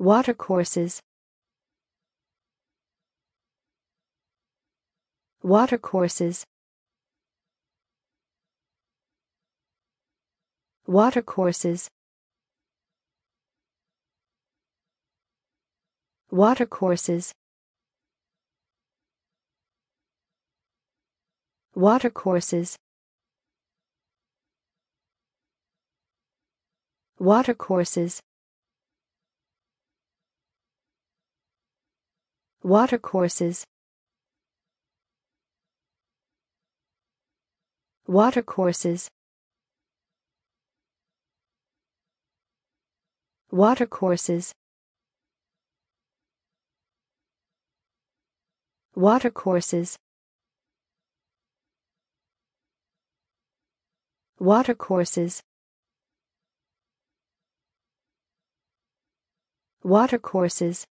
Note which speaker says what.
Speaker 1: Watercourses Watercourses Watercourses Watercourses Watercourses Watercourses Watercourses Watercourses Watercourses Watercourses Watercourses Watercourses